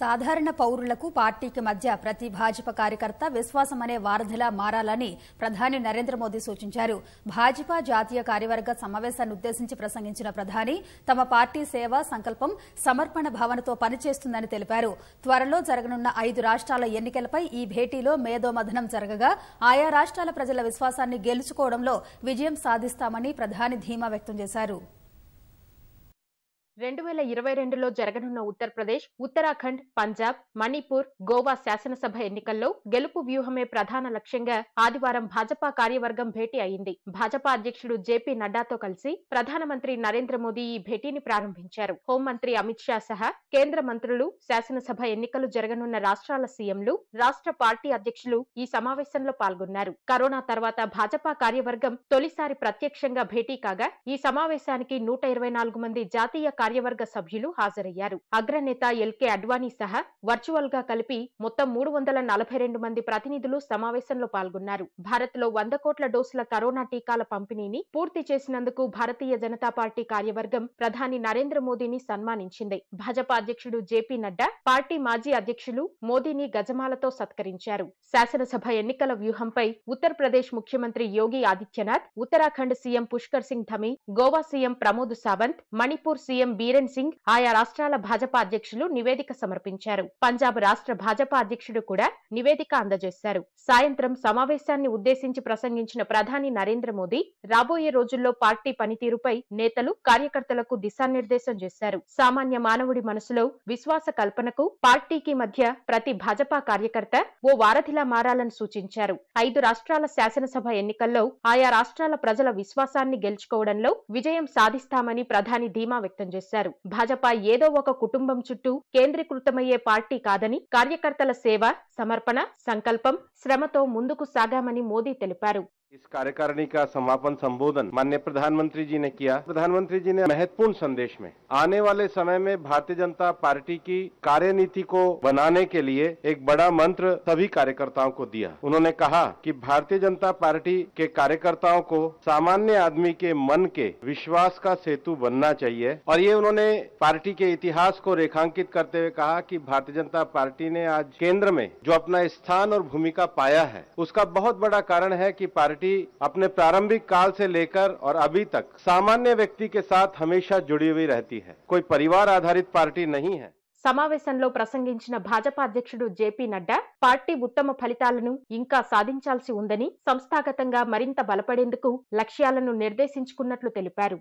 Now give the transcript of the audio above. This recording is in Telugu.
సాధారణ పౌరులకు పార్టీకి మధ్య ప్రతి భాజపా కార్యకర్త విశ్వాసం అనే వారధిలా మారాలని ప్రధాని నరేంద్ర మోదీ సూచించారు భాజపా జాతీయ కార్యవర్గ సమావేశాన్ని ఉద్దేశించి ప్రసంగించిన ప్రధాని తమ పార్టీ సేవ సంకల్పం సమర్పణ భావనతో పనిచేస్తుందని తెలిపారు త్వరలో జరగనున్న ఐదు రాష్ట్రాల ఎన్నికలపై ఈ భేటీలో మేధోమథనం జరగగా ఆయా రాష్ట్రాల ప్రజల విశ్వాసాన్ని గెలుచుకోవడంలో విజయం సాధిస్తామని ప్రధాని ధీమా వ్యక్తం చేశారు రెండు వేల ఇరవై రెండులో జరగనున్న ఉత్తరప్రదేశ్ ఉత్తరాఖండ్ పంజాబ్ మణిపూర్ గోవా శాసనసభ ఎన్నికల్లో గెలుపు వ్యూహమే ప్రధాన లక్ష్యంగా ఆదివారం భాజపా కార్యవర్గం భేటీ అయింది భాజపా అధ్యక్షుడు జేపీ నడ్డాతో కలిసి ప్రధానమంత్రి నరేంద్ర మోదీ ఈ భేటీని ప్రారంభించారు హోంమంత్రి అమిత్ షా సహా కేంద్ర మంత్రులు శాసనసభ ఎన్నికలు జరగనున్న రాష్ట్రాల సీఎంలు రాష్ట్ర పార్టీ అధ్యక్షులు ఈ సమావేశంలో పాల్గొన్నారు కరోనా తర్వాత భాజపా కార్యవర్గం తొలిసారి ప్రత్యక్షంగా భేటీ కాగా ఈ సమావేశానికి నూట ఇరవై నాలుగు మంది జాతీయ కార్యవర్గ సభ్యులు హాజరయ్యారు అగ్రనేత ఎల్కే అడ్వానీ సహా వర్చువల్ గా కలిపి మొత్తం మూడు రెండు మంది ప్రతినిధులు సమావేశంలో పాల్గొన్నారు భారత్ లో వంద కోట్ల డోసుల కరోనా టీకాల పంపిణీని పూర్తి చేసినందుకు భారతీయ జనతా పార్టీ కార్యవర్గం ప్రధాని నరేంద్ర మోదీని సన్మానించింది భాజపా అధ్యక్షుడు జేపీ నడ్డా పార్టీ మాజీ అధ్యక్షులు మోదీని గజమాలతో సత్కరించారు శాసనసభ ఎన్నికల వ్యూహంపై ఉత్తరప్రదేశ్ ముఖ్యమంత్రి Yogi Adityanath Uttarakhand CM Pushkar Singh Dhami Goa CM Pramod Sawant Manipur CM Biren Singh ఆయా రాష్ట్రాల భాజపా అధ్యక్షులు నివేదిక సమర్పించారు పంజాబ్ రాష్ట్ర భాజపా అధ్యక్షుడు కూడా నివేదిక అందజేశారు సాయంత్రం సమావేశాన్ని ఉద్దేశించి ప్రసంగించిన ప్రధాని నరేంద్ర మోదీ రాబోయే రోజుల్లో పార్టీ పనితీరుపై నేతలు కార్యకర్తలకు దిశానిర్దేశం చేశారు సామాన్య మానవుడి మనసులో విశ్వాస కల్పనకు పార్టీకి మధ్య ప్రతి భాజపా కార్యకర్త ఓ వారధిలా మారాలని సూచించారు ఐదు రాష్ట్రాల శాసనసభ ఎన్నికల్లో ఆయా రాష్ట్రాల ప్రజల విశ్వాసాన్ని గెలుచుకోవడంలో విజయం సాధిస్తామని ప్రధాని ధీమా వ్యక్తం చేశారు చేశారు భాజపా ఏదో ఒక కుటుంబం చుట్టూ కేంద్రీకృతమయ్యే పార్టీ కాదని కార్యకర్తల సేవ సమర్పణ సంకల్పం శ్రమతో ముందుకు సాగామని మోదీ తెలిపారు इस कार्यकारिणी का समापन संबोधन माननीय प्रधानमंत्री जी ने किया प्रधानमंत्री जी ने महत्वपूर्ण संदेश में आने वाले समय में भारतीय जनता पार्टी की कार्यनीति को बनाने के लिए एक बड़ा मंत्र सभी कार्यकर्ताओं को दिया उन्होंने कहा कि भारतीय जनता पार्टी के कार्यकर्ताओं को सामान्य आदमी के मन के विश्वास का सेतु बनना चाहिए और ये उन्होंने पार्टी के इतिहास को रेखांकित करते हुए कहा कि भारतीय जनता पार्टी ने आज केंद्र में जो अपना स्थान और भूमिका पाया है उसका बहुत बड़ा कारण है कि पार्टी पार्टी अपने प्रारंभिक काल से लेकर और अभी तक सामान्य व्यक्ति के साथ हमेशा जुड़ी हुई रहती है कोई परिवार आधारित पार्टी नहीं है సమావేశంలో ప్రసంగించిన భాజపా అధ్యక్షుడు జేపీ నడ్డా పార్టీ ఉత్తమ ఫలితాలను ఇంకా సాధించాల్సి ఉందని సంస్థాగతంగా మరింత బలపడేందుకు లక్ష్యాలను నిర్దేశించుకున్నట్లు తెలిపారు